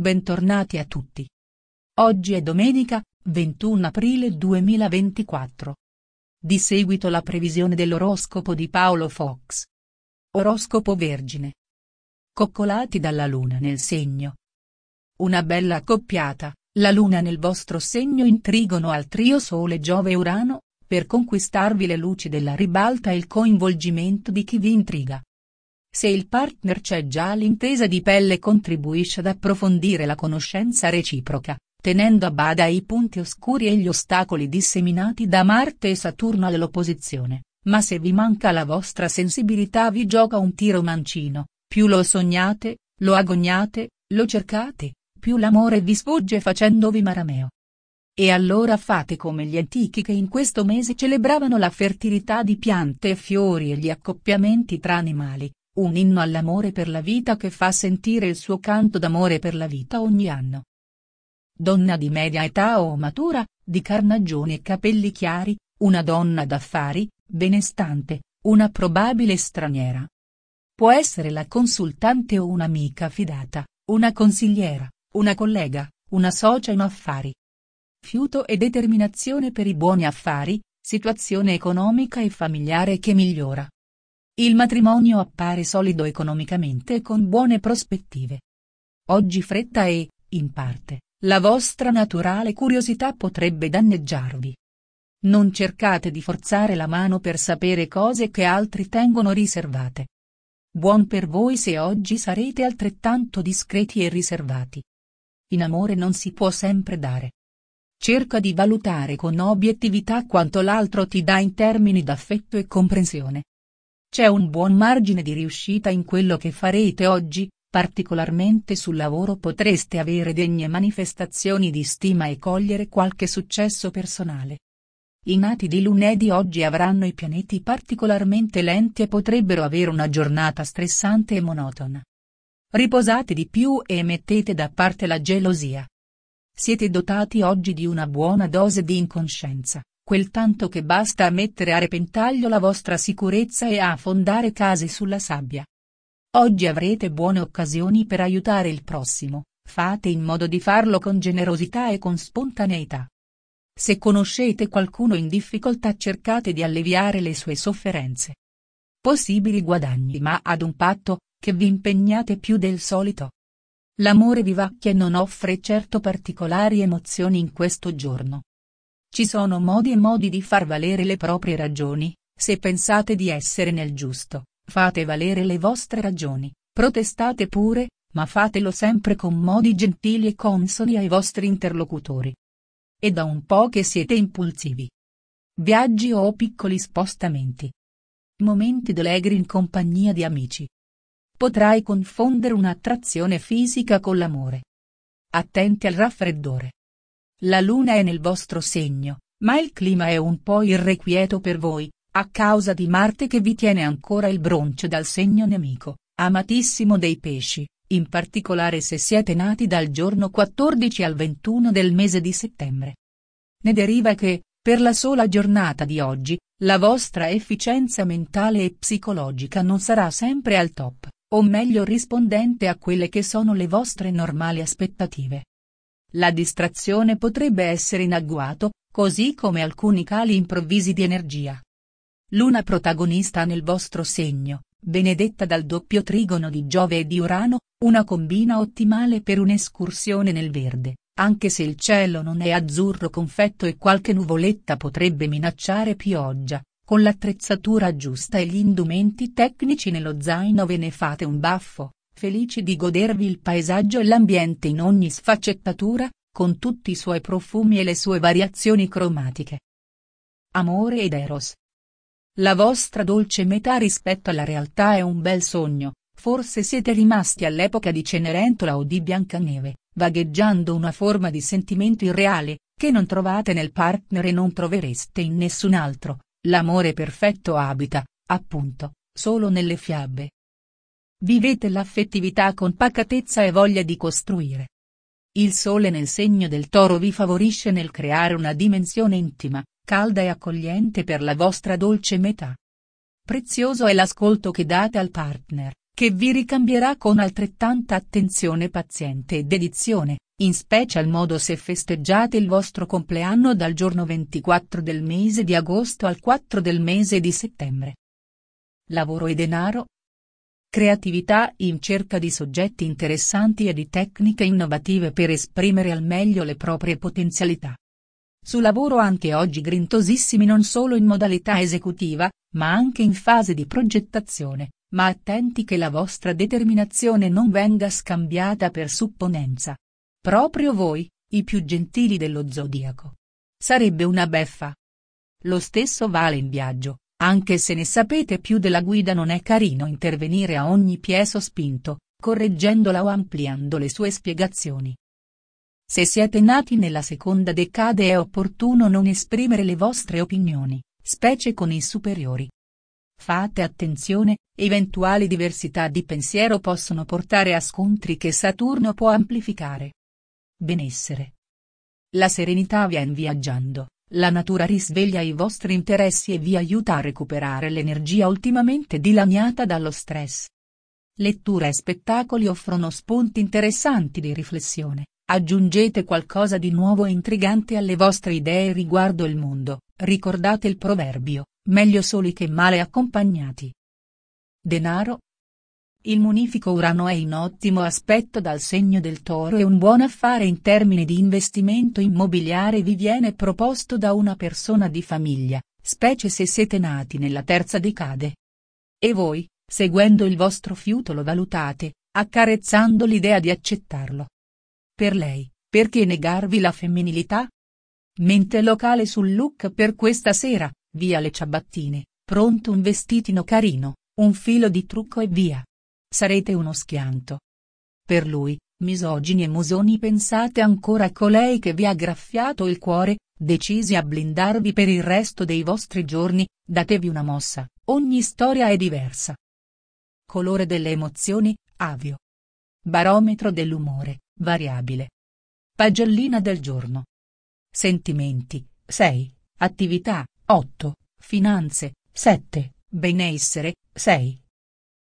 Bentornati a tutti. Oggi è domenica, 21 aprile 2024. Di seguito la previsione dell'oroscopo di Paolo Fox. Oroscopo Vergine. Coccolati dalla Luna nel segno. Una bella accoppiata, la Luna nel vostro segno intrigono al trio Sole Giove Urano, per conquistarvi le luci della ribalta e il coinvolgimento di chi vi intriga. Se il partner c'è già l'intesa di pelle contribuisce ad approfondire la conoscenza reciproca, tenendo a bada i punti oscuri e gli ostacoli disseminati da Marte e Saturno all'opposizione, ma se vi manca la vostra sensibilità vi gioca un tiro mancino, più lo sognate, lo agognate, lo cercate, più l'amore vi sfugge facendovi marameo. E allora fate come gli antichi che in questo mese celebravano la fertilità di piante e fiori e gli accoppiamenti tra animali, un inno all'amore per la vita che fa sentire il suo canto d'amore per la vita ogni anno. Donna di media età o matura, di carnagione e capelli chiari, una donna d'affari, benestante, una probabile straniera. Può essere la consultante o un'amica fidata, una consigliera, una collega, una socia in affari. Fiuto e determinazione per i buoni affari, situazione economica e familiare che migliora, il matrimonio appare solido economicamente e con buone prospettive. Oggi fretta e, in parte, la vostra naturale curiosità potrebbe danneggiarvi. Non cercate di forzare la mano per sapere cose che altri tengono riservate. Buon per voi se oggi sarete altrettanto discreti e riservati. In amore non si può sempre dare. Cerca di valutare con obiettività quanto l'altro ti dà in termini d'affetto e comprensione. C'è un buon margine di riuscita in quello che farete oggi, particolarmente sul lavoro potreste avere degne manifestazioni di stima e cogliere qualche successo personale. I nati di lunedì oggi avranno i pianeti particolarmente lenti e potrebbero avere una giornata stressante e monotona. Riposate di più e mettete da parte la gelosia. Siete dotati oggi di una buona dose di inconscienza quel tanto che basta a mettere a repentaglio la vostra sicurezza e a affondare case sulla sabbia. Oggi avrete buone occasioni per aiutare il prossimo, fate in modo di farlo con generosità e con spontaneità. Se conoscete qualcuno in difficoltà cercate di alleviare le sue sofferenze. Possibili guadagni ma ad un patto, che vi impegnate più del solito. L'amore vivacchia non offre certo particolari emozioni in questo giorno. Ci sono modi e modi di far valere le proprie ragioni, se pensate di essere nel giusto, fate valere le vostre ragioni, protestate pure, ma fatelo sempre con modi gentili e consoni ai vostri interlocutori. E da un po' che siete impulsivi. Viaggi o piccoli spostamenti. Momenti d'allegri in compagnia di amici. Potrai confondere un'attrazione fisica con l'amore. Attenti al raffreddore. La luna è nel vostro segno, ma il clima è un po' irrequieto per voi, a causa di Marte che vi tiene ancora il broncio dal segno nemico, amatissimo dei pesci, in particolare se siete nati dal giorno 14 al 21 del mese di settembre. Ne deriva che, per la sola giornata di oggi, la vostra efficienza mentale e psicologica non sarà sempre al top, o meglio rispondente a quelle che sono le vostre normali aspettative. La distrazione potrebbe essere in agguato, così come alcuni cali improvvisi di energia. Luna protagonista nel vostro segno, benedetta dal doppio trigono di Giove e di Urano, una combina ottimale per un'escursione nel verde, anche se il cielo non è azzurro confetto e qualche nuvoletta potrebbe minacciare pioggia, con l'attrezzatura giusta e gli indumenti tecnici nello zaino ve ne fate un baffo felici di godervi il paesaggio e l'ambiente in ogni sfaccettatura, con tutti i suoi profumi e le sue variazioni cromatiche. Amore ed Eros. La vostra dolce metà rispetto alla realtà è un bel sogno, forse siete rimasti all'epoca di Cenerentola o di Biancaneve, vagheggiando una forma di sentimento irreale, che non trovate nel partner e non trovereste in nessun altro, l'amore perfetto abita, appunto, solo nelle fiabe, Vivete l'affettività con pacatezza e voglia di costruire. Il sole nel segno del toro vi favorisce nel creare una dimensione intima, calda e accogliente per la vostra dolce metà. Prezioso è l'ascolto che date al partner, che vi ricambierà con altrettanta attenzione paziente e dedizione, in special modo se festeggiate il vostro compleanno dal giorno 24 del mese di agosto al 4 del mese di settembre. Lavoro e denaro, Creatività in cerca di soggetti interessanti e di tecniche innovative per esprimere al meglio le proprie potenzialità. Su lavoro anche oggi grintosissimi non solo in modalità esecutiva, ma anche in fase di progettazione, ma attenti che la vostra determinazione non venga scambiata per supponenza. Proprio voi, i più gentili dello zodiaco. Sarebbe una beffa. Lo stesso vale in viaggio, anche se ne sapete più della guida non è carino intervenire a ogni piezo spinto, correggendola o ampliando le sue spiegazioni. Se siete nati nella seconda decade è opportuno non esprimere le vostre opinioni, specie con i superiori. Fate attenzione, eventuali diversità di pensiero possono portare a scontri che Saturno può amplificare. Benessere. La serenità viene viaggiando, la natura risveglia i vostri interessi e vi aiuta a recuperare l'energia ultimamente dilaniata dallo stress. Lettura e spettacoli offrono spunti interessanti di riflessione, aggiungete qualcosa di nuovo e intrigante alle vostre idee riguardo il mondo, ricordate il proverbio, meglio soli che male accompagnati. Denaro, il munifico Urano è in ottimo aspetto dal segno del toro e un buon affare in termini di investimento immobiliare vi viene proposto da una persona di famiglia, specie se siete nati nella terza decade. E voi, seguendo il vostro fiuto lo valutate, accarezzando l'idea di accettarlo. Per lei, perché negarvi la femminilità? Mente locale sul look per questa sera, via le ciabattine, pronto un vestitino carino, un filo di trucco e via. Sarete uno schianto. Per lui, misogini e musoni pensate ancora a colei che vi ha graffiato il cuore, decisi a blindarvi per il resto dei vostri giorni, datevi una mossa, ogni storia è diversa. Colore delle emozioni, avio. Barometro dell'umore, variabile. Pagellina del giorno. Sentimenti, 6, attività, 8, finanze, 7, benessere, 6,